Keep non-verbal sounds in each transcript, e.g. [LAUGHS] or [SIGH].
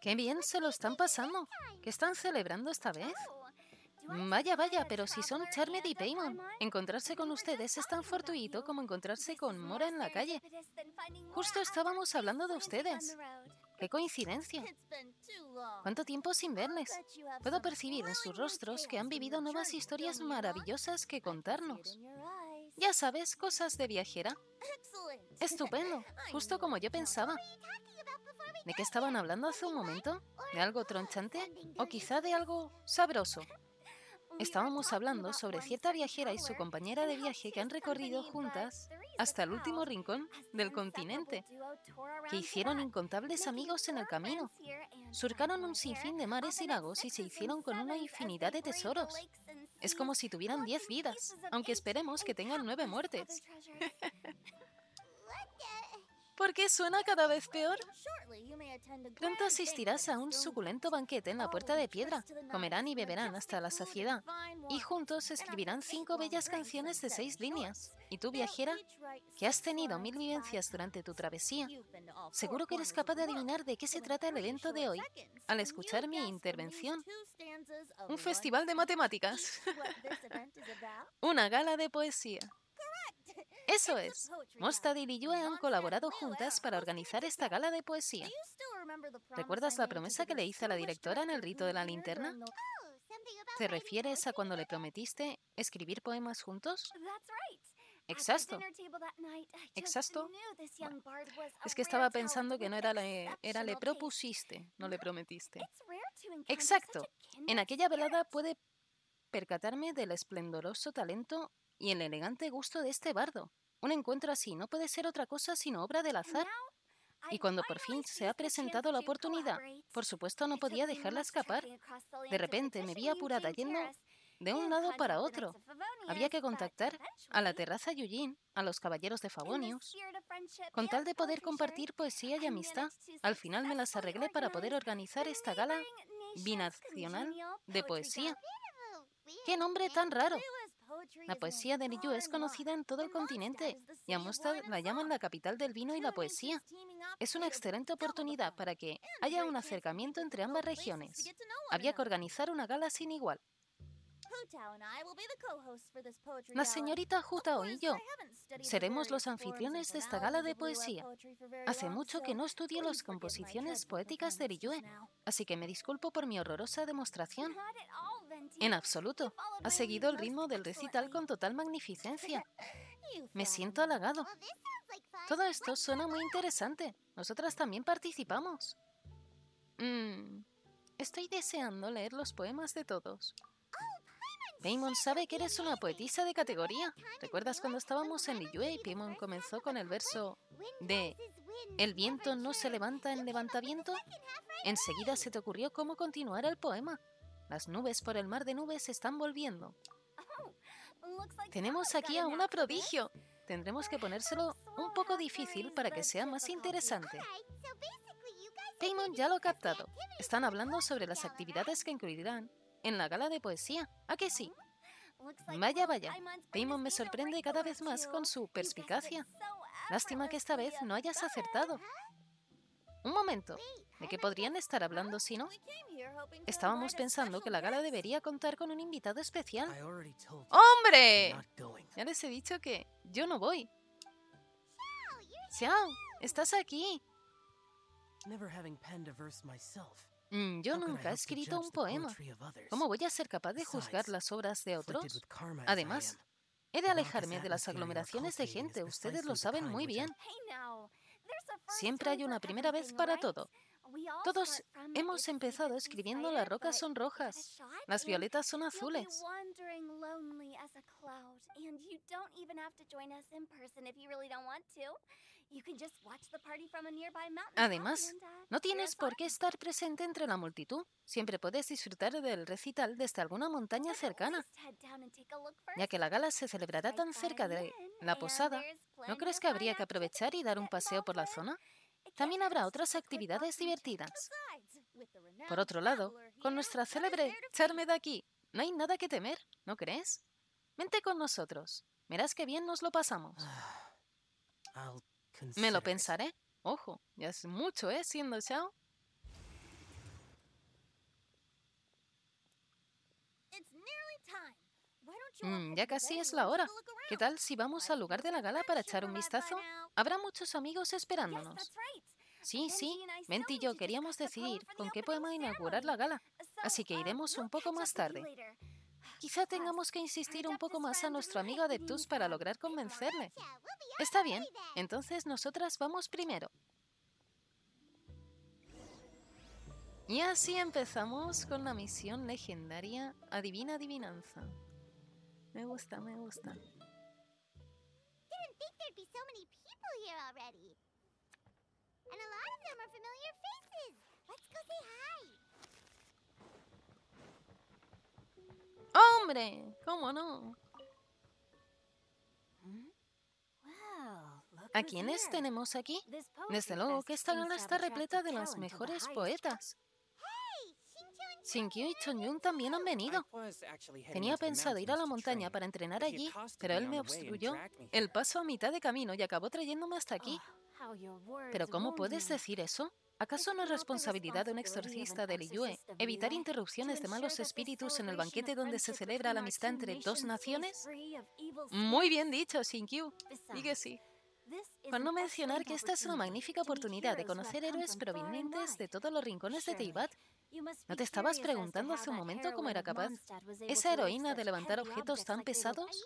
¡Qué bien se lo están pasando! ¿Qué están celebrando esta vez? Vaya, vaya, pero si son Charmed y Paymon. encontrarse con ustedes es tan fortuito como encontrarse con Mora en la calle. Justo estábamos hablando de ustedes. ¡Qué coincidencia! ¿Cuánto tiempo sin verles? Puedo percibir en sus rostros que han vivido nuevas historias maravillosas que contarnos. Ya sabes, cosas de viajera. Estupendo, justo como yo pensaba. ¿De qué estaban hablando hace un momento? ¿De algo tronchante? ¿O quizá de algo sabroso? Estábamos hablando sobre cierta viajera y su compañera de viaje que han recorrido juntas hasta el último rincón del continente, que hicieron incontables amigos en el camino, surcaron un sinfín de mares y lagos y se hicieron con una infinidad de tesoros. Es como si tuvieran 10 vidas, aunque esperemos que tengan 9 muertes. [LAUGHS] [LAUGHS] ¿Por qué suena cada vez peor. Pronto asistirás a un suculento banquete en la puerta de piedra. Comerán y beberán hasta la saciedad. Y juntos escribirán cinco bellas canciones de seis líneas. Y tú, viajera, que has tenido mil vivencias durante tu travesía, seguro que eres capaz de adivinar de qué se trata el evento de hoy al escuchar mi intervención. Un festival de matemáticas. [LAUGHS] Una gala de poesía. Eso es. Mostadil y yo han colaborado juntas para organizar esta gala de poesía. ¿Recuerdas la promesa que le hice a la directora en el rito de la linterna? Oh, ¿Te refieres a cuando le prometiste escribir poemas juntos? Exacto. Exacto. es que estaba pensando que no era le, era le propusiste, no le prometiste. Exacto. En aquella velada puede percatarme del esplendoroso talento y el elegante gusto de este bardo. Un encuentro así no puede ser otra cosa sino obra del azar. Y cuando por fin se ha presentado la oportunidad, por supuesto no podía dejarla escapar. De repente me vi apurada yendo de un lado para otro. Había que contactar a la terraza Yujin, a los caballeros de Favonius. Con tal de poder compartir poesía y amistad, al final me las arreglé para poder organizar esta gala binacional de poesía. ¡Qué nombre tan raro! La poesía de Liyue es conocida en todo el continente y a Mostad la llaman la capital del vino y la poesía. Es una excelente oportunidad para que haya un acercamiento entre ambas regiones. Había que organizar una gala sin igual. La señorita Jutao y yo seremos los anfitriones de esta gala de poesía. Hace mucho que no estudio las composiciones poéticas de Liyue, así que me disculpo por mi horrorosa demostración. En absoluto. Ha seguido el ritmo del recital con total magnificencia. Me siento halagado. Todo esto suena muy interesante. Nosotras también participamos. Mm, estoy deseando leer los poemas de todos. Paimon sabe que eres una poetisa de categoría. ¿Recuerdas cuando estábamos en Liyue y Paimon comenzó con el verso de El viento no se levanta en levantamiento. Enseguida se te ocurrió cómo continuar el poema. Las nubes por el mar de nubes se están volviendo. Oh, Tenemos aquí a una prodigio. Tendremos que ponérselo oh, un poco difícil para que sea más interesante. ¡Paymon ya lo ha captado. Están hablando sobre las actividades que incluirán en la gala de poesía. ¿A qué sí? Oh, vaya, vaya. Paymon me sorprende cada vez más con su perspicacia. Lástima que esta vez no hayas acertado. Un momento. ¿De qué podrían estar hablando si no? Estábamos pensando que la gala debería contar con un invitado especial. ¡Hombre! Ya les he dicho que yo no voy. Xiao, estás aquí. Mm, yo nunca he escrito un poema. ¿Cómo voy a ser capaz de juzgar las obras de otros? Además, he de alejarme de las aglomeraciones de gente. Ustedes lo saben muy bien. Siempre hay una primera vez para todo. Todos hemos empezado escribiendo las rocas son rojas, las violetas son azules. Además, uh, no tienes por qué estar presente entre la multitud. Siempre puedes disfrutar del recital desde alguna montaña cercana. Ya que la gala se celebrará tan cerca de la posada, ¿no crees que habría que aprovechar y dar un paseo por la zona? También habrá otras actividades divertidas. Por otro lado, con nuestra célebre Charme de aquí, no hay nada que temer, ¿no crees? Vente con nosotros. Verás que bien nos lo pasamos. [SIGHS] Me lo pensaré. Ojo, ya es mucho, ¿eh? Siendo chao. Mm, ya casi es la hora. ¿Qué tal si vamos al lugar de la gala para echar un vistazo? Habrá muchos amigos esperándonos. Sí, sí, Menti y yo queríamos decidir con qué podemos inaugurar la gala, así que uh, iremos un poco más tarde. Quizá tengamos que insistir un poco pues más a nuestro amigo Tus para lograr convencerle. Está bien, entonces nosotras vamos primero. Y así empezamos con la misión legendaria Adivina Adivinanza. Me gusta, me gusta. Hombre, ¿cómo no? ¿A quiénes tenemos aquí? Desde luego que esta gala está repleta de los mejores poetas. Shinkyu y Chongyun también han venido. Tenía pensado ir a la montaña para entrenar allí, pero él me obstruyó el paso a mitad de camino y acabó trayéndome hasta aquí. Ah. Pero ¿cómo puedes decir eso? ¿Acaso no es responsabilidad de un exorcista del Liyue evitar interrupciones de malos espíritus en el banquete donde se celebra la amistad entre dos naciones? Muy bien dicho, Shinkyu. Diga sí. Por no mencionar que esta es una magnífica oportunidad de conocer héroes provenientes de todos los rincones de Teibat. ¿No te estabas preguntando hace un momento cómo era capaz esa heroína de levantar objetos tan pesados?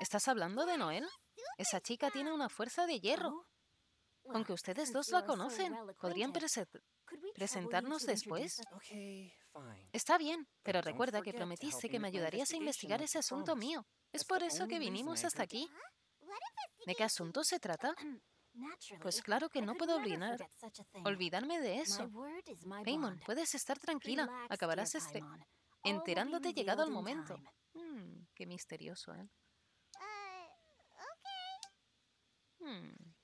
¿Estás hablando de Noel? Esa chica tiene una fuerza de hierro. Aunque ustedes dos la conocen, ¿podrían presentarnos después? Está bien, pero recuerda que prometiste que me ayudarías a investigar ese asunto mío. Es por eso que vinimos hasta aquí. ¿De qué asunto se trata? Mm, pues claro que no puedo olvidar, olvidarme de eso. Raymond, puedes estar tranquila. Acabarás este enterándote llegado el momento. Hmm, qué misterioso, ¿eh? Uh, hmm.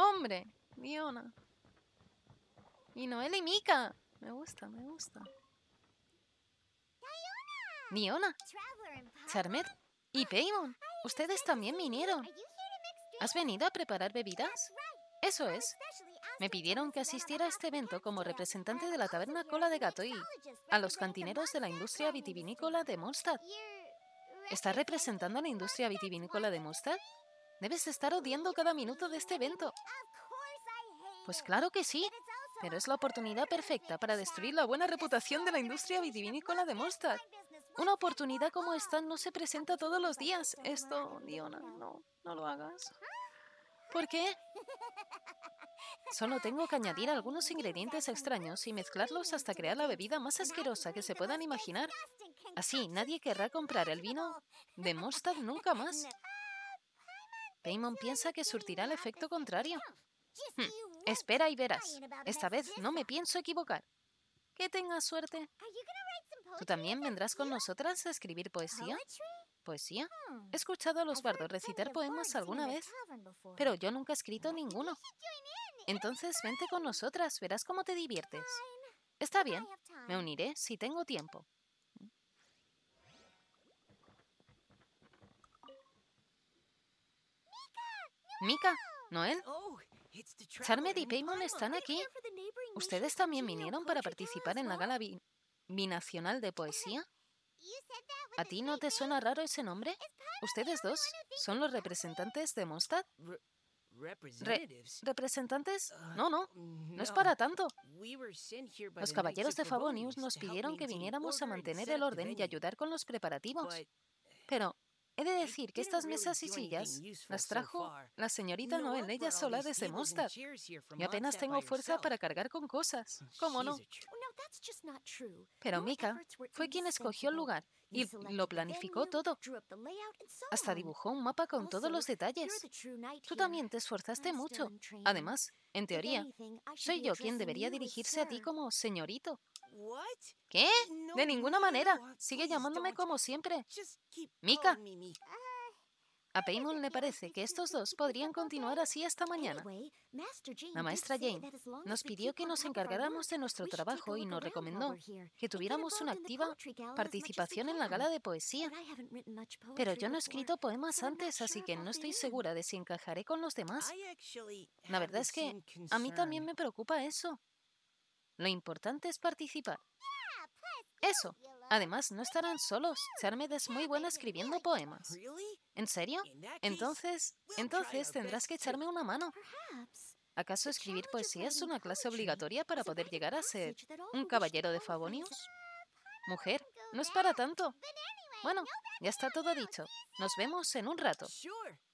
Hombre, Diona. Y Noel y Mika. Me gusta, me gusta. Diona. Charmet y Peymon! Ustedes también vinieron. ¿Has venido a preparar bebidas? Eso es. Me pidieron que asistiera a este evento como representante de la taberna Cola de Gato y a los cantineros de la industria vitivinícola de Mondstadt. ¿Estás representando a la industria vitivinícola de Mondstadt? Debes estar odiando cada minuto de este evento. Pues claro que sí, pero es la oportunidad perfecta para destruir la buena reputación de la industria vitivinícola de Mostar. Una oportunidad como esta no se presenta todos los días. Esto, Diona, no, no lo hagas. ¿Por qué? Solo tengo que añadir algunos ingredientes extraños y mezclarlos hasta crear la bebida más asquerosa que se puedan imaginar. Así nadie querrá comprar el vino de Mostad nunca más. Paimon piensa que surtirá el efecto contrario. Hmm, espera y verás. Esta vez no me pienso equivocar. Que tengas suerte. ¿Tú también vendrás con nosotras a escribir poesía? ¿Poesía? He escuchado a los bardos recitar poemas alguna vez, pero yo nunca he escrito ninguno. Entonces vente con nosotras, verás cómo te diviertes. Está bien, me uniré si tengo tiempo. Mika, Noel, oh, Charmed y Paymon están aquí. ¿Ustedes también vinieron para participar en la gala binacional de uh-huh. poesía? ¿A ti no te suena raro ese nombre? ¿Ustedes dos son los representantes de Mostad? ¿Representantes? Uh, no, no, no es para tanto. Los caballeros de Favonius nos pidieron que viniéramos a mantener el orden y ayudar con los preparativos. Pero He de decir que estas mesas y sillas las trajo la señorita Noel ella sola desde Mostar. Y apenas tengo fuerza para cargar con cosas. Mm, ¿Cómo no? Pero Mika fue quien escogió el lugar y lo planificó todo. Hasta dibujó un mapa con todos los detalles. Tú también te esforzaste mucho. Además, en teoría, soy yo quien debería dirigirse a ti como señorito. ¿Qué? De ninguna manera. Sigue llamándome como siempre. Mika. A Paymon le [LAUGHS] parece que estos dos podrían continuar así hasta mañana. La maestra Jane nos pidió que nos encargáramos de nuestro trabajo y nos recomendó que tuviéramos una activa participación en la gala de poesía. Pero yo no he escrito poemas antes, así que no estoy segura de si encajaré con los demás. La verdad es que a mí también me preocupa eso. Lo importante es participar. Eso. Además, no estarán solos. Charmed es muy buena [LAUGHS] escribiendo poemas. ¿En serio? Entonces, entonces tendrás que echarme una mano. ¿Acaso escribir poesía es una clase obligatoria para poder llegar a ser un caballero de Favonius? Mujer, no es para tanto. Bueno, ya está todo dicho. Nos vemos en un rato.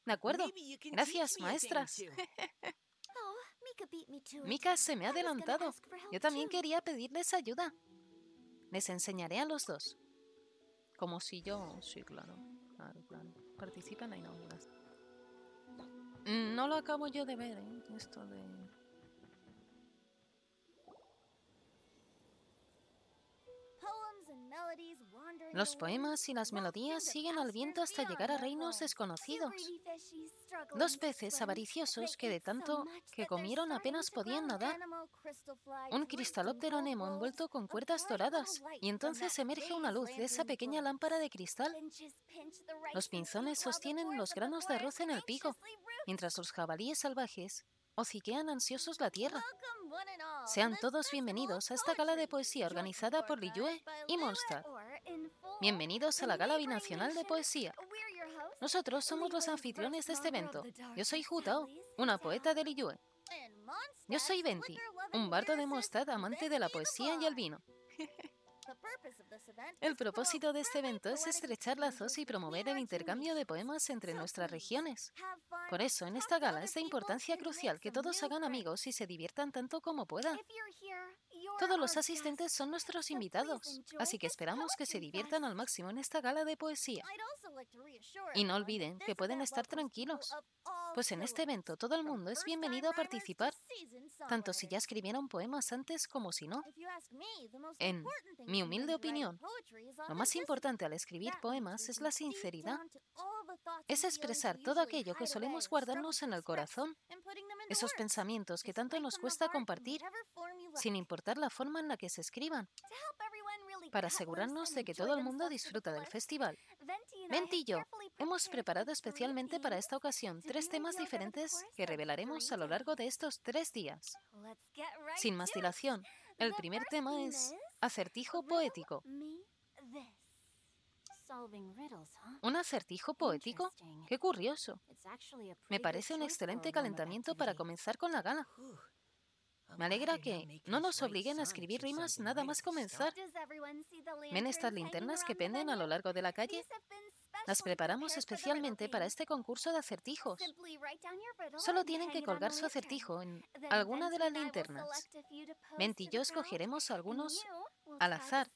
De acuerdo. Gracias, maestras. [LAUGHS] Mika se me ha adelantado. Yo también quería pedirles ayuda. Les enseñaré a los dos. Como si yo... Sí, claro. Claro, claro. Participan ahí, No mm, lo acabo yo de ver, ¿eh? Esto de... Los poemas y las melodías siguen al viento hasta llegar a reinos desconocidos. Dos peces avariciosos que de tanto que comieron apenas podían nadar. Un cristalóptero Nemo envuelto con cuerdas doradas y entonces emerge una luz de esa pequeña lámpara de cristal. Los pinzones sostienen los granos de arroz en el pico, mientras los jabalíes salvajes o ansiosos la tierra. Sean todos bienvenidos a esta gala de poesía organizada por Liyue uh, y Monster. Bienvenidos a la Gala Binacional de Poesía. Nosotros somos los anfitriones de este evento. Yo soy Jutao, una poeta de Liyue. Yo soy Venti, un bardo de Mostad amante de la poesía y el vino. [LAUGHS] El propósito de este evento es estrechar lazos y promover el intercambio de poemas entre nuestras regiones. Por eso, en esta gala es de importancia crucial que todos hagan amigos y se diviertan tanto como puedan. Todos los asistentes son nuestros invitados, así que esperamos que se diviertan al máximo en esta gala de poesía. Y no olviden que pueden estar tranquilos, pues en este evento todo el mundo es bienvenido a participar, tanto si ya escribieron poemas antes como si no. En mi humilde opinión, lo más importante al escribir poemas es la sinceridad, es expresar todo aquello que solemos guardarnos en el corazón, esos pensamientos que tanto nos cuesta compartir, sin importar la forma en la que se escriban. Para asegurarnos de que todo el mundo disfruta del festival, Venti y yo hemos preparado especialmente para esta ocasión tres temas diferentes que revelaremos a lo largo de estos tres días. Sin más dilación, el primer tema es acertijo poético. ¿Un acertijo poético? ¡Qué curioso! Me parece un excelente calentamiento para comenzar con la gana. Me alegra que no nos obliguen a escribir rimas nada más comenzar. ¿Ven estas linternas que penden a lo largo de la calle? Las preparamos especialmente para este concurso de acertijos. Solo tienen que colgar su acertijo en alguna de las linternas. Mentillos y yo escogeremos algunos al azar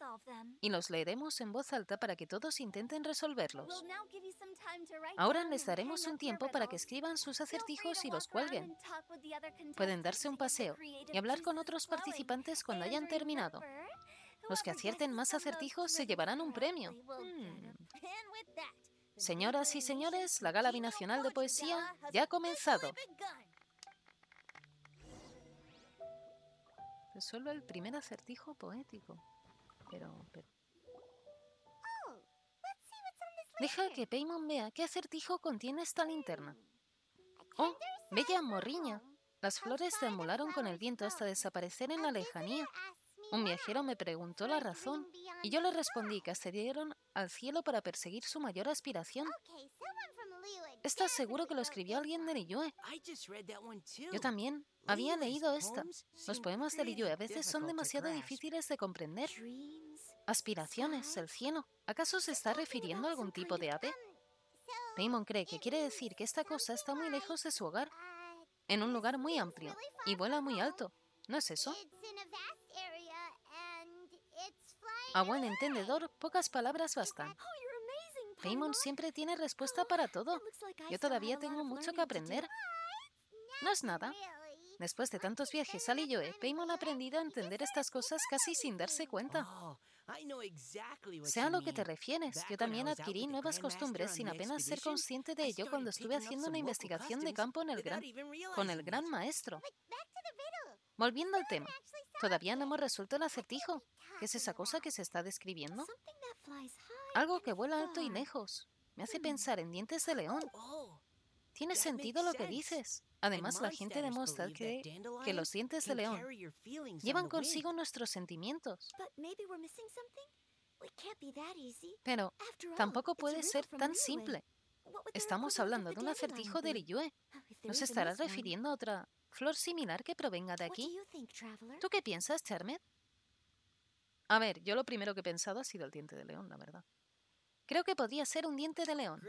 y los leeremos en voz alta para que todos intenten resolverlos. Ahora les daremos un tiempo para que escriban sus acertijos y los cuelguen. Pueden darse un paseo y hablar con otros participantes cuando hayan terminado. Los que acierten más acertijos se llevarán un premio. Hmm. Señoras y señores, la Gala Binacional de Poesía ya ha comenzado. solo el primer acertijo poético. Pero, oh, Deja que Paymon vea qué acertijo contiene esta linterna. ¡Oh! ¡Bella morriña! Las flores se emularon con el viento hasta desaparecer en la lejanía. Un viajero me preguntó la razón y yo le respondí que ascendieron al cielo para perseguir su mayor aspiración. ¿Estás seguro que lo escribió alguien de Liyue? Yo también. Había leído esta. Los poemas de Liyue a veces son demasiado difíciles de comprender. Aspiraciones, el cielo. ¿Acaso se está refiriendo a algún tipo de ave? Damon cree que quiere decir que esta cosa está muy lejos de su hogar, en un lugar muy amplio, y vuela muy alto. ¿No es eso? A buen entendedor, pocas palabras bastan. Paimon siempre tiene respuesta para todo. Yo todavía tengo mucho que aprender. No es nada. Después de tantos viajes, Sally y Joe, eh, Paimon ha aprendido a entender estas cosas casi sin darse cuenta. Oh, sea a lo que te refieres. Yo también adquirí nuevas costumbres sin apenas ser consciente de ello cuando estuve haciendo una investigación de campo en el gran, con el gran maestro. Volviendo al tema, todavía no hemos resuelto el acertijo. ¿Qué es esa cosa que se está describiendo? Algo que vuela alto y lejos. Me hace hmm. pensar en dientes de león. Oh, Tiene sentido lo que dices. Además, la gente demuestra que los dientes de león llevan consigo nuestros sentimientos. Pero tampoco puede ser tan simple. Estamos hablando de un acertijo de Liyue. Oh, ¿Nos estarás refiriendo a otra flor similar que provenga de aquí? ¿Tú qué piensas, Charmed? A ver, yo lo primero que he pensado ha sido el diente de león, la verdad. Creo que podría ser un diente de león.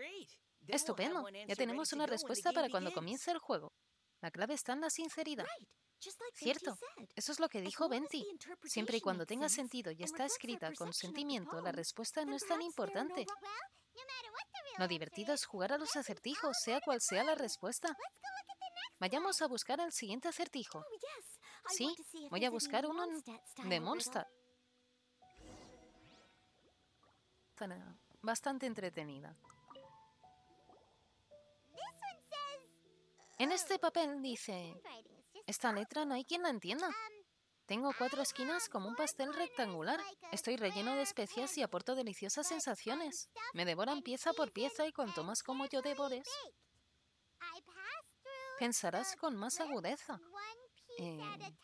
Estupendo. Ya tenemos una respuesta para cuando comience el juego. La clave está en la sinceridad. Cierto, eso es lo que dijo Benty. Siempre y cuando tenga sentido y está escrita con sentimiento, la respuesta no es tan importante. Lo divertido es jugar a los acertijos, sea cual sea la respuesta. Vayamos a buscar el siguiente acertijo. Oh, sí, voy a buscar uno de Monster. Bastante entretenida. En este oh, papel dice, esta letra no hay quien la entienda. Um, Tengo cuatro ah, esquinas como un pastel rectangular. Estoy relleno de especias y aporto deliciosas sensaciones. Me devoran pieza por pieza y cuanto más como yo devores, pensarás con más agudeza. Wow, a eh,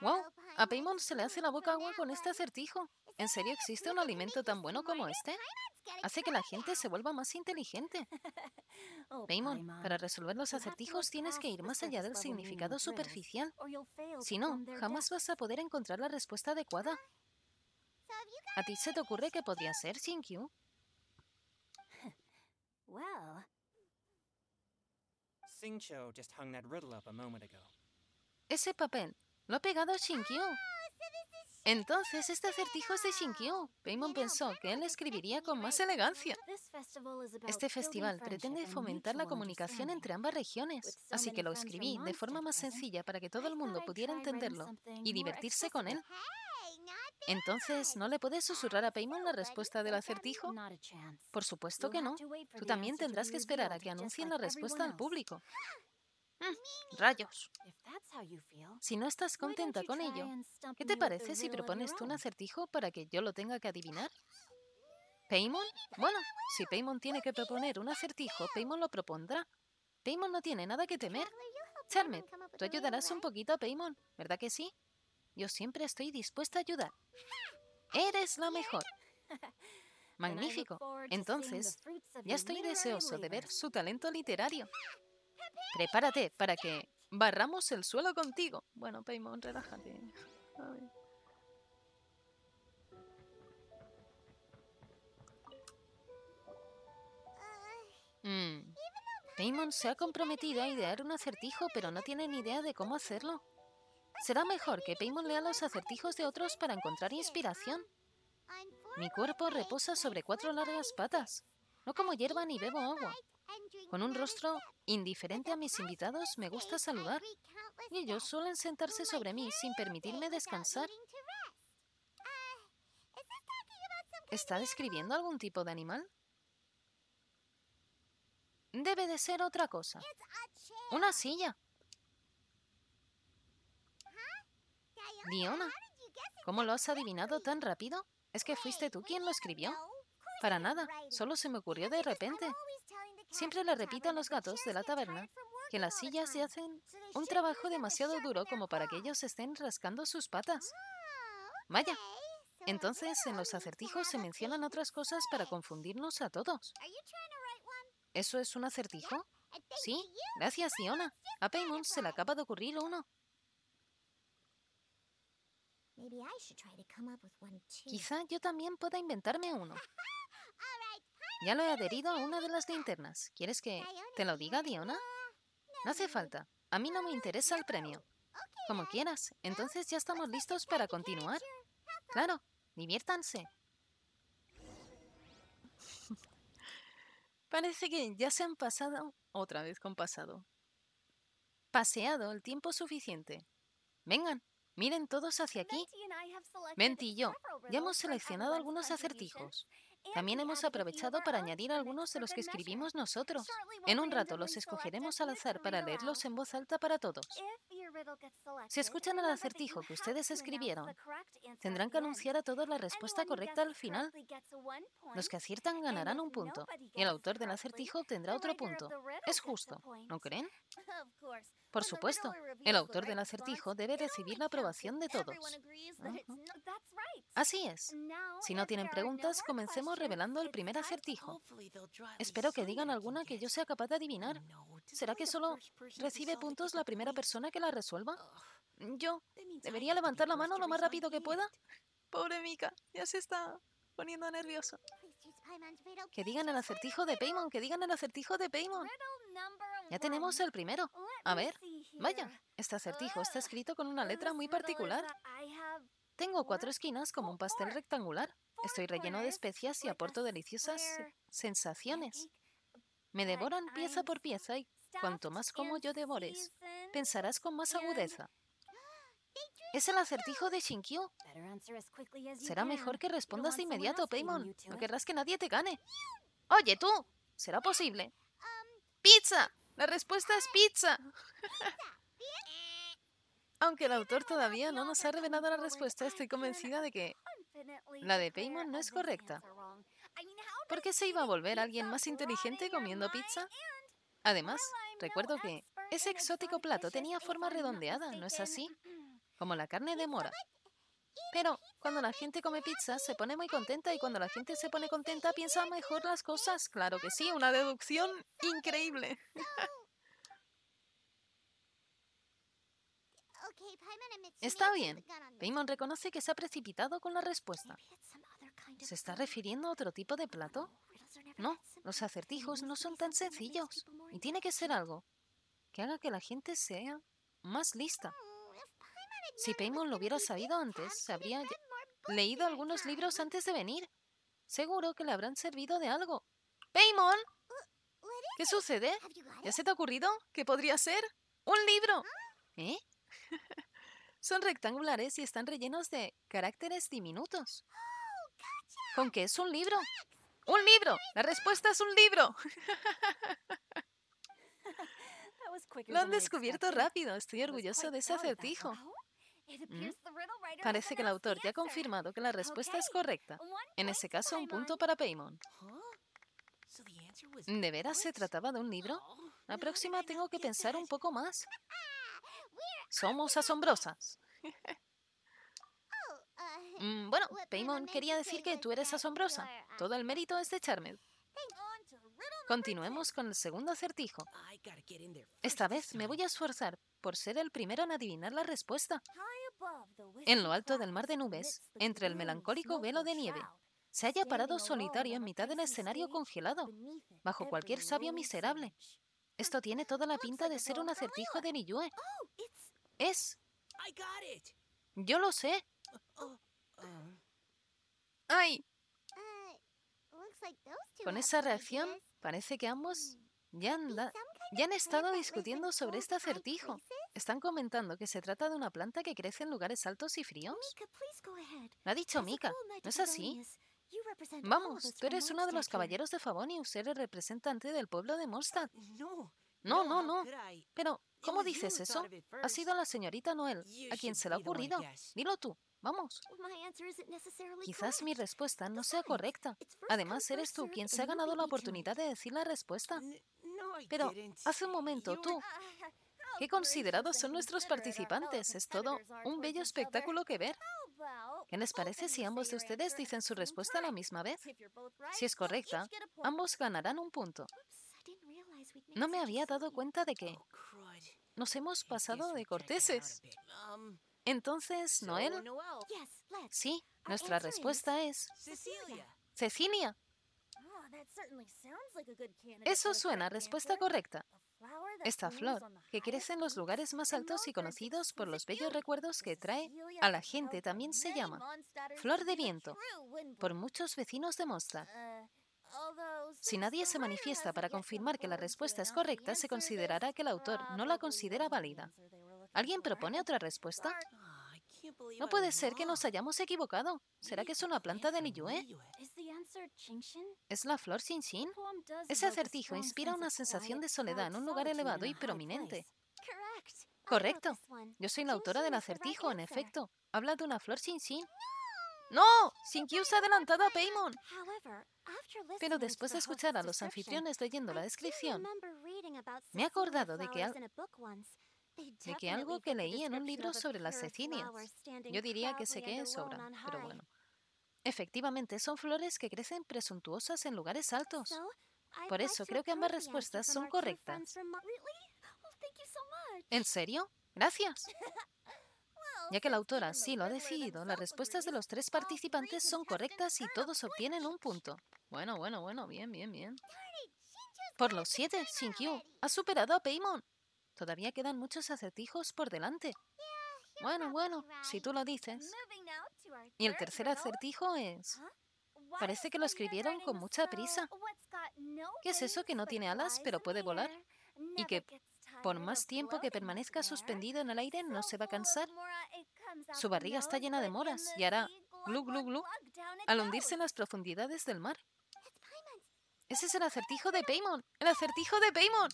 oh, Paimon se le hace la boca agua con este acertijo. ¿En serio existe un alimento tan bueno como este? Hace que la gente se vuelva más inteligente. [LAUGHS] Oh, Paimon, para resolver los acertijos tienes que ir más allá del significado superficial. Si no, jamás vas a poder encontrar la respuesta adecuada. ¿A ti se te ocurre que podría ser Shinkyu? [LAUGHS] Ese papel lo ha pegado Shinkyu. Entonces, este acertijo es de Shinkyu. Paimon pensó que él escribiría con más elegancia. Este festival pretende fomentar la comunicación entre ambas regiones, así que lo escribí de forma más sencilla para que todo el mundo pudiera entenderlo y divertirse con él. Entonces, ¿no le puedes susurrar a Paimon la respuesta del acertijo? Por supuesto que no. Tú también tendrás que esperar a que anuncien la respuesta al público. [GASPS] Mm, rayos. Si no estás contenta con ello, ¿qué te parece si propones tú un acertijo para que yo lo tenga que adivinar? ¿Paymon? Bueno, si Paymon tiene que proponer un acertijo, Paymon lo propondrá. Paymon no tiene nada que temer. Charmet, tú ayudarás un poquito a Paymon, ¿verdad que sí? Yo siempre estoy dispuesta a ayudar. Eres la mejor. [LAUGHS] Magnífico. Entonces, ya estoy deseoso de ver su talento literario. Prepárate para que barramos el suelo contigo. Bueno, Paimon, relájate. A mm. Paimon se ha comprometido a idear un acertijo, pero no tiene ni idea de cómo hacerlo. Será mejor que Paimon lea los acertijos de otros para encontrar inspiración. Mi cuerpo reposa sobre cuatro largas patas. No como hierba ni bebo agua. Con un rostro indiferente a mis invitados, me gusta saludar. Y ellos suelen sentarse sobre mí sin permitirme descansar. ¿Está describiendo algún tipo de animal? Debe de ser otra cosa. Una silla. Diona, ¿cómo lo has adivinado tan rápido? ¿Es que fuiste tú quien lo escribió? Para nada, solo se me ocurrió de repente. Siempre le repito los gatos de la taberna que las sillas se hacen un trabajo demasiado duro como para que ellos estén rascando sus patas. Vaya. Entonces, en los acertijos se mencionan otras cosas para confundirnos a todos. ¿Eso es un acertijo? Sí, gracias, Diona. A Paymon se le acaba de ocurrir uno. Quizá yo también pueda inventarme uno. [LAUGHS] Ya lo he adherido a una de las linternas. ¿Quieres que te lo diga, Diona? No hace falta. A mí no me interesa el premio. Como quieras. Entonces ya estamos listos para continuar. Claro, diviértanse. [LAUGHS] Parece que ya se han pasado otra vez con pasado. Paseado el tiempo suficiente. Vengan, Miren todos hacia aquí. Menti y yo ya hemos seleccionado algunos acertijos. También hemos aprovechado para añadir algunos de los que escribimos nosotros. En un rato los escogeremos al azar para leerlos en voz alta para todos. Si escuchan el acertijo que ustedes escribieron, tendrán que anunciar a todos la respuesta correcta al final. Los que aciertan ganarán un punto y el autor del acertijo tendrá otro punto. Es justo, ¿no creen? [LAUGHS] Por supuesto, el autor del acertijo debe recibir la aprobación de todos. Así es. Si no tienen preguntas, comencemos revelando el primer acertijo. Espero que digan alguna que yo sea capaz de adivinar. ¿Será que solo recibe puntos la primera persona que la resuelva? Mm, yo debería levantar la mano lo más rápido que pueda. Pobre Mica, ya se está poniendo nervioso. Que digan el acertijo de Paymon, que digan el acertijo de Paymon. Ya tenemos el primero. A ver, vaya, este acertijo está escrito con una letra muy particular. Tengo cuatro esquinas como un pastel rectangular. Estoy relleno de especias y aporto deliciosas sensaciones. Me devoran pieza por pieza y cuanto más como yo devores, pensarás con más agudeza. Es el acertijo de Shinkyu. Será mejor que respondas de inmediato, Paimon. No querrás que nadie te gane. Oye, tú. ¿Será posible? Um, ¡Pizza! La respuesta es pizza. [LAUGHS] Aunque el autor todavía no nos ha revelado la respuesta, estoy convencida de que la de Paimon no es correcta. ¿Por qué se iba a volver alguien más inteligente comiendo pizza? Además, recuerdo que ese exótico plato tenía forma redondeada, ¿no es así? Como la carne de mora. Pero cuando la gente come pizza se pone muy contenta y cuando la gente se pone contenta piensa mejor las cosas. Claro que sí, una deducción increíble. Está bien. Paimon reconoce que se ha precipitado con la respuesta. ¿Se está refiriendo a otro tipo de plato? No, los acertijos no son tan sencillos. Y tiene que ser algo que haga que la gente sea más lista. Mm, si Paymon lo hubiera sabido antes, habría leído algunos libros antes de venir. Seguro que le habrán servido de algo. ¡Paymon! Uh, ¿Qué sucede? ¿Ya se te ha ocurrido? ¿Qué podría ser? ¡Un libro! ¿Mm? ¿Eh? Son rectangulares y están rellenos de caracteres diminutos. Oh, ¿Con qué es un libro? ¡Un libro! La respuesta es un libro. [LAUGHS] Lo han descubierto rápido. Estoy orgulloso de ese acertijo. Oh, ¿Mm? Parece que el autor ya ha confirmado que la respuesta es correcta. En ese caso, un punto para Paymon. ¿De veras se trataba de un libro? Oh, la próxima tengo que pensar un poco más. [LAUGHS] Somos [LAUGHS] asombrosas. Oh, uh, mm, bueno, Paymon quería decir que tú eres asombrosa. Uh, Todo el mérito es de Charmed. Continuemos con el segundo acertijo. Esta vez me voy a esforzar por ser el primero en adivinar la respuesta. En lo alto del mar de nubes, entre el melancólico velo de nieve, se haya parado solitario en mitad del escenario congelado, bajo cualquier sabio miserable. Esto tiene toda la pinta de ser un acertijo de Niyue. Oh, es. Yo lo sé. Uh, uh, uh. ¡Ay! Con esa reacción, Parece que ambos mm. ya han, ya han estado discutiendo sobre este acertijo. Están comentando que se trata de una planta que crece en lugares altos y fríos. Lo ha dicho Mika. ¿No es así? Vamos, tú eres uno de los caballeros de Favonius. Eres representante del pueblo de Mostad. Uh, no, no, no. Pero, ¿cómo dices eso? Ha sido la señorita Noel a quien se le ha ocurrido. Dilo tú. Vamos. Quizás mi respuesta no sea correcta. Además, eres tú quien se ha ganado la oportunidad de decir la respuesta. Pero hace un momento tú... [LAUGHS] Qué considerados son nuestros participantes. Es todo un bello espectáculo que ver. ¿Qué les parece si ambos de ustedes dicen su respuesta a la misma vez? Si es correcta, ambos ganarán un punto. No me había dado cuenta de que oh, nos hemos pasado de corteses. Entonces, Noel. Sí, nuestra respuesta es Cecilia. Oh, Eso suena respuesta correcta. Esta flor, que crece en los lugares más altos y conocidos por los bellos recuerdos que trae a la gente, también se llama flor de viento por muchos vecinos de Mostar. Uh, si nadie se manifiesta para confirmar que la respuesta es correcta, se considerará que el autor no la considera válida. ¿Alguien propone otra respuesta? No puede ser que nos hayamos equivocado. ¿Será que es una planta de Liyue? ¿Es la flor sin sin Ese acertijo inspira una sensación de soledad en un lugar elevado y prominente. Correcto. Yo soy la autora del acertijo, en efecto. Habla de una flor sin sin ¡No! sin se ha adelantado a Paimon. Pero después de escuchar a los anfitriones leyendo la descripción, me he acordado de que al de que algo que leí en un libro sobre las cecinias. Yo diría que sé qué es obra, pero bueno. Efectivamente, son flores que crecen presuntuosas en lugares altos. Por eso creo que ambas respuestas son correctas. Oh, ¿En serio? Gracias. Ya que la autora sí lo ha decidido, las respuestas de los tres participantes son correctas y todos obtienen un punto. Bueno, bueno, bueno, bien, bien, bien. Por los siete, Shinkyu ha superado a Paimon. Todavía quedan muchos acertijos por delante. Bueno, bueno, si tú lo dices. Y el tercer acertijo es... Parece que lo escribieron con mucha prisa. ¿Qué es eso que no tiene alas pero puede volar? Y que por más tiempo que permanezca suspendido en el aire no se va a cansar. Su barriga está llena de moras y hará glu glu glu al hundirse en las profundidades del mar. Ese es el acertijo de Paymon! El acertijo de Paimon.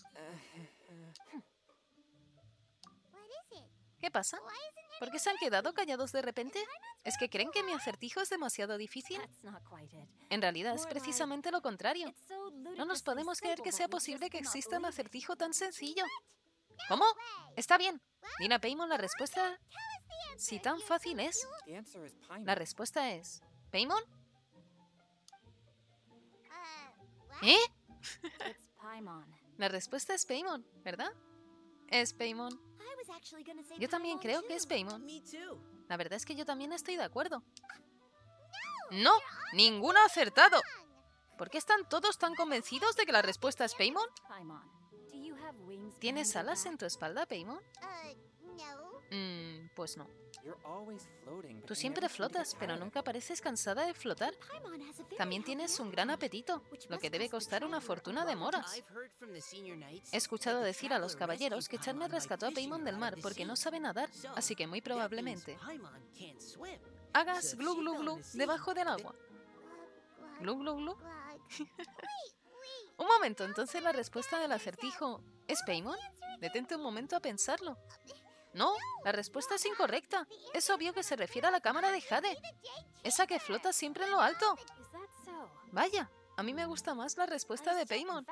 [LAUGHS] ¿Qué pasa? ¿Por qué se han quedado callados de repente? ¿Es que creen que mi acertijo es demasiado difícil? En realidad es precisamente lo contrario. No nos podemos creer que sea posible que exista un acertijo tan sencillo. ¿Cómo? Está bien. Dina Paymon, la respuesta... Si tan fácil es... La respuesta es... ¿Paymon? Uh, ¿Eh? La respuesta es Paymon, ¿verdad? Es Paymon. Yo también creo que es Paimon. La verdad es que yo también estoy de acuerdo. ¡No! ¡Ninguno ha acertado! ¿Por qué están todos tan convencidos de que la respuesta es Paimon? ¿Tienes alas en tu espalda, Paimon? Uh, Mmm, pues no. Tú siempre flotas, pero nunca pareces cansada de flotar. También tienes un gran apetito, lo que debe costar una fortuna de moras. He escuchado decir a los caballeros que Charme rescató a Paimon del mar porque no sabe nadar, así que muy probablemente hagas glu glu glu debajo del agua. Glu un momento, entonces la respuesta del acertijo ¿es Paimon? Detente un momento a pensarlo. No, la respuesta es incorrecta. Es obvio que se refiere a la cámara de Jade, esa que flota siempre en lo alto. Vaya, a mí me gusta más la respuesta de Paymon.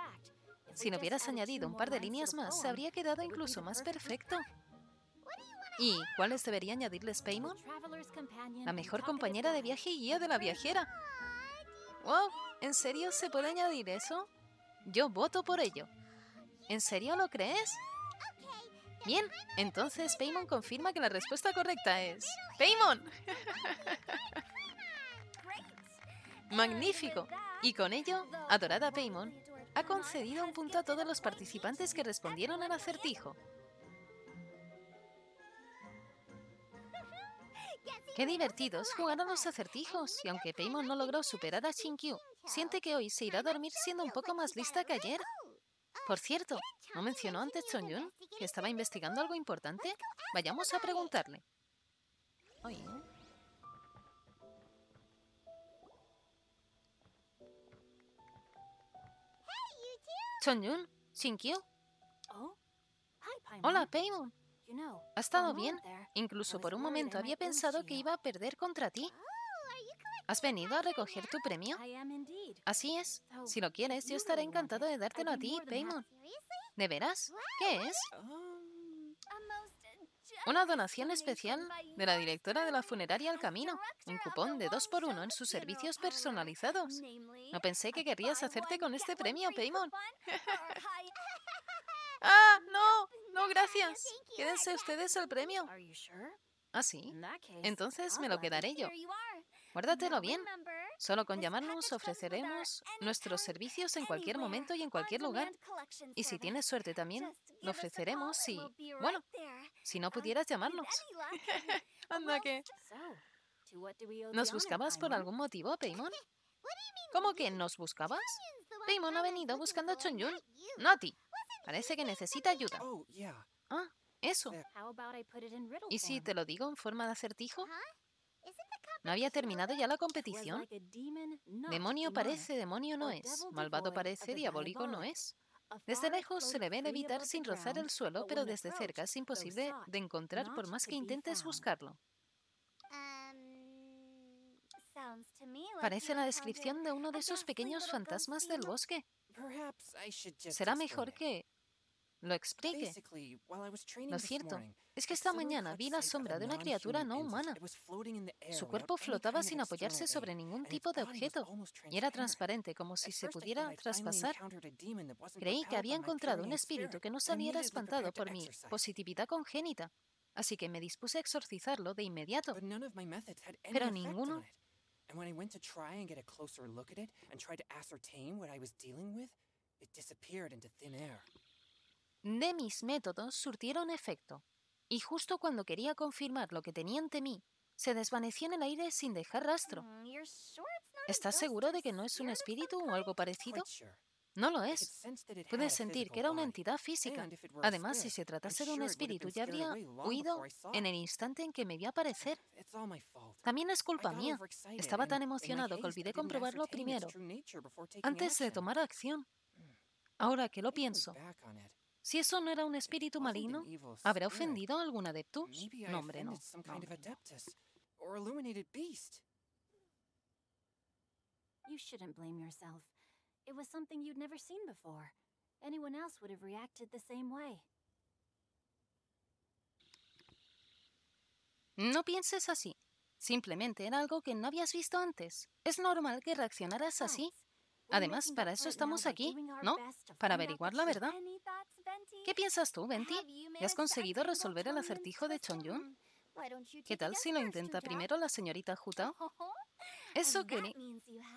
Si no hubieras añadido un par de líneas más, se habría quedado incluso más perfecto. ¿Y cuáles debería añadirles Paymon? La mejor compañera de viaje y guía de la viajera. ¡Wow! ¿En serio se puede añadir eso? Yo voto por ello. ¿En serio lo crees? Bien, entonces Paimon confirma que la respuesta correcta es... ¡Paimon! [LAUGHS] ¡Magnífico! Y con ello, adorada Paimon, ha concedido un punto a todos los participantes que respondieron al acertijo. Qué divertidos jugaron los acertijos, y aunque Paimon no logró superar a Shinkyu, siente que hoy se irá a dormir siendo un poco más lista que ayer. Por cierto, ¿no mencionó antes Chongyun que estaba investigando algo importante? Vayamos a preguntarle. Oye. Chongyun, Shinkyu. Oh. Hola, Paimon. ¿Ha estado bien? Incluso por un momento había pensado que iba a perder contra ti. ¿Has venido a recoger tu premio? Así es. Oh, si lo quieres, yo estaré encantado de dártelo a ti, Paymon. ¿De veras? ¿Qué es? Um, Una donación especial de la directora de la funeraria al Camino. Un cupón de 2 por 1 en sus servicios personalizados. No pensé que querrías hacerte con este premio, Paymon. [LAUGHS] [LAUGHS] ¡Ah, no! No, gracias. Quédense ustedes el premio. ¿Ah, sí? Entonces me lo quedaré yo. Guárdatelo bien. Solo con llamarnos ofreceremos nuestros servicios en cualquier momento y en cualquier lugar. Y si tienes suerte también, lo ofreceremos si... Bueno, si no um, pudieras llamarnos. [LAUGHS] Anda que... ¿Nos buscabas por algún motivo, Paimon? [LAUGHS] ¿Cómo que nos buscabas? Paimon ha venido buscando a Chunyun. No a ti. Parece que necesita ayuda. Oh, ah, eso. Eh. ¿Y si te lo digo en forma de acertijo? ¿No había terminado ya la competición? Demonio parece, demonio no es. Malvado parece, diabólico no es. Desde lejos se le ve levitar sin rozar el suelo, pero desde cerca es imposible de encontrar por más que intentes buscarlo. Um, parece la descripción de uno de esos pequeños fantasmas del bosque. Será mejor que lo explique. Lo cierto es que esta mañana vi la sombra de una criatura no humana. Su cuerpo flotaba sin apoyarse sobre ningún tipo de objeto y era transparente como si se pudiera traspasar. Creí que había encontrado un espíritu que no saliera espantado por mi positividad congénita, así que me dispuse a exorcizarlo de inmediato. Pero ninguno de mis métodos surtieron efecto, y justo cuando quería confirmar lo que tenía ante mí, se desvaneció en el aire sin dejar rastro. Mm, ¿Estás seguro de que no es un espíritu o algo parecido? No lo es. Puedes sentir que era una entidad física. Además, si se tratase de un espíritu, ya habría huido en el instante en que me vi aparecer. [LAUGHS] También es culpa mía. Estaba tan emocionado que olvidé comprobarlo primero, antes de tomar acción. Mm. Ahora que lo pienso, si eso no era un espíritu maligno, ¿habrá mm. ofendido a algún adeptus? No, no. No pienses así. Simplemente era algo que no habías visto antes. Es normal que reaccionaras así. Además, para eso estamos aquí, ¿no? Para averiguar la verdad. ¿Qué piensas tú, Venti? has conseguido resolver el acertijo de Chongyun? ¿Qué tal si lo intenta primero la señorita Juta? [LAUGHS] Eso, quiere...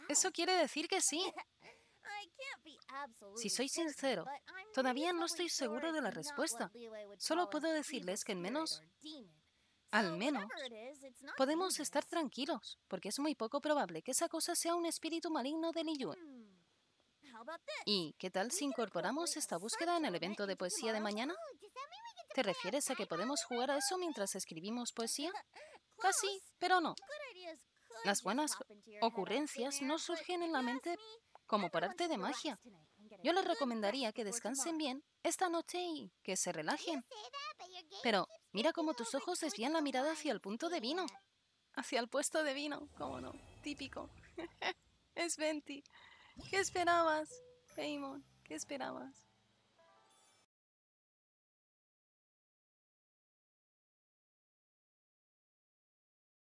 Eso quiere decir que sí. [LAUGHS] Si soy sincero, todavía no estoy seguro de la respuesta. Solo puedo decirles que en menos, al menos, podemos estar tranquilos, porque es muy poco probable que esa cosa sea un espíritu maligno de Liyue. ¿Y qué tal si incorporamos esta búsqueda en el evento de poesía de mañana? ¿Te refieres a que podemos jugar a eso mientras escribimos poesía? Casi, pues pero no. Las buenas ocurrencias no surgen en la pues, mente como por arte de magia. Yo les recomendaría que descansen bien esta noche y que se relajen. Pero mira cómo tus ojos desvían la mirada hacia el punto de vino. Hacia el puesto de vino, cómo no, típico. [LAUGHS] es Venti. ¿Qué esperabas, Paimon? ¿Qué esperabas?